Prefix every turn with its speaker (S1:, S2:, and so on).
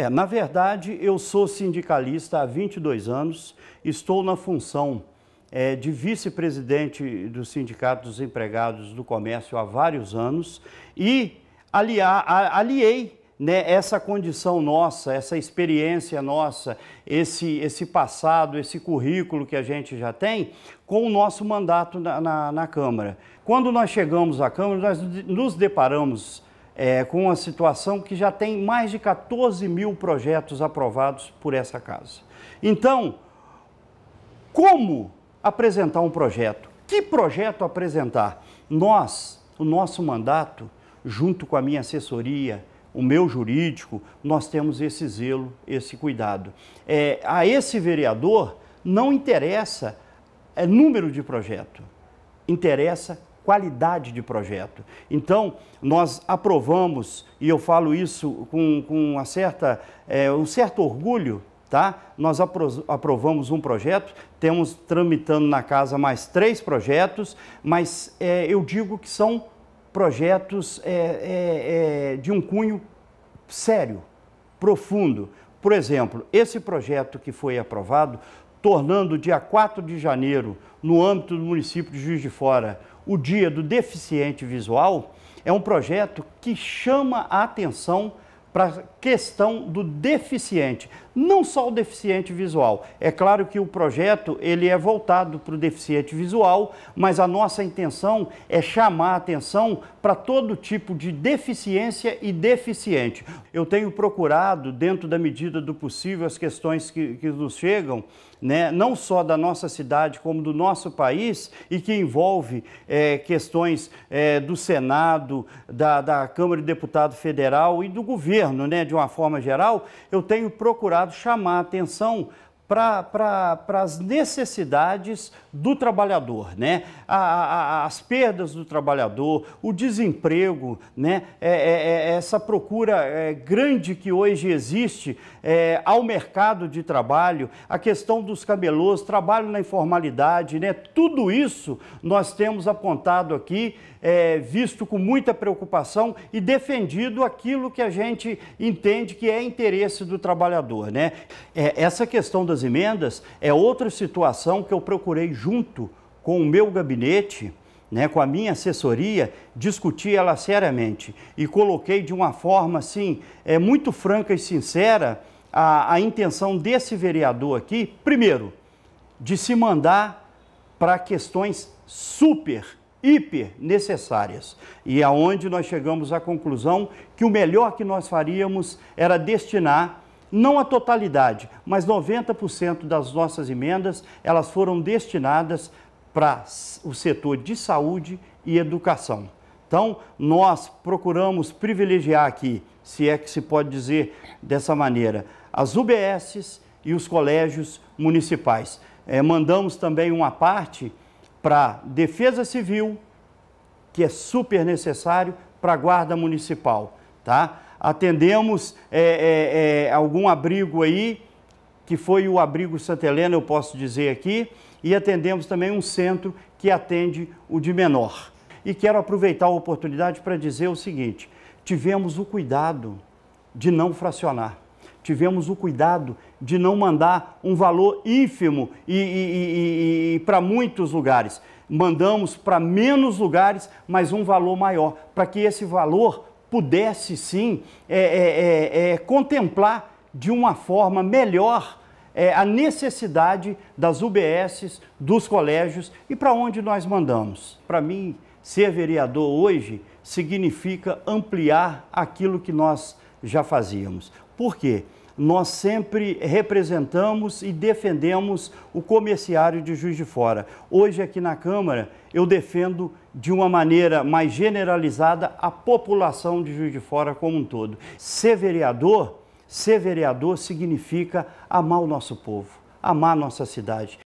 S1: É, na verdade, eu sou sindicalista há 22 anos, estou na função é, de vice-presidente do Sindicato dos Empregados do Comércio há vários anos e aliar, aliei né, essa condição nossa, essa experiência nossa, esse, esse passado, esse currículo que a gente já tem com o nosso mandato na, na, na Câmara. Quando nós chegamos à Câmara, nós nos deparamos é, com uma situação que já tem mais de 14 mil projetos aprovados por essa casa. Então, como apresentar um projeto? Que projeto apresentar? Nós, o nosso mandato, junto com a minha assessoria, o meu jurídico, nós temos esse zelo, esse cuidado. É, a esse vereador não interessa é, número de projeto, interessa qualidade de projeto. Então, nós aprovamos, e eu falo isso com, com uma certa, é, um certo orgulho, tá? Nós aprovamos um projeto, temos tramitando na casa mais três projetos, mas é, eu digo que são projetos é, de um cunho sério, profundo. Por exemplo, esse projeto que foi aprovado, tornando dia 4 de janeiro, no âmbito do município de Juiz de Fora, o Dia do Deficiente Visual é um projeto que chama a atenção para a questão do deficiente, não só o deficiente visual. É claro que o projeto ele é voltado para o deficiente visual, mas a nossa intenção é chamar a atenção para todo tipo de deficiência e deficiente. Eu tenho procurado, dentro da medida do possível, as questões que, que nos chegam, né, não só da nossa cidade, como do nosso país, e que envolve é, questões é, do Senado, da, da Câmara de Deputado Federal e do governo, né, de uma forma geral, eu tenho procurado chamar a atenção para as necessidades do trabalhador, né? A, a, as perdas do trabalhador, o desemprego, né? É, é, é essa procura é, grande que hoje existe é, ao mercado de trabalho, a questão dos camelôs, trabalho na informalidade, né? Tudo isso nós temos apontado aqui, visto com muita preocupação e defendido aquilo que a gente entende que é interesse do trabalhador, né? essa questão das das emendas é outra situação que eu procurei junto com o meu gabinete, né, com a minha assessoria, discutir ela seriamente e coloquei de uma forma assim, é muito franca e sincera a, a intenção desse vereador aqui, primeiro, de se mandar para questões super hiper necessárias. E aonde é nós chegamos à conclusão que o melhor que nós faríamos era destinar não a totalidade, mas 90% das nossas emendas, elas foram destinadas para o setor de saúde e educação. Então, nós procuramos privilegiar aqui, se é que se pode dizer dessa maneira, as UBSs e os colégios municipais. É, mandamos também uma parte para Defesa Civil, que é super necessário, para a Guarda Municipal. Tá? atendemos é, é, é, algum abrigo aí, que foi o abrigo Santa Helena, eu posso dizer aqui, e atendemos também um centro que atende o de menor. E quero aproveitar a oportunidade para dizer o seguinte: tivemos o cuidado de não fracionar, tivemos o cuidado de não mandar um valor ínfimo e, e, e, e para muitos lugares. Mandamos para menos lugares, mas um valor maior, para que esse valor pudesse sim é, é, é, é, contemplar de uma forma melhor é, a necessidade das UBSs, dos colégios e para onde nós mandamos. Para mim, ser vereador hoje significa ampliar aquilo que nós já fazíamos. Por quê? nós sempre representamos e defendemos o comerciário de Juiz de Fora. Hoje, aqui na Câmara, eu defendo de uma maneira mais generalizada a população de Juiz de Fora como um todo. Ser vereador, ser vereador significa amar o nosso povo, amar a nossa cidade.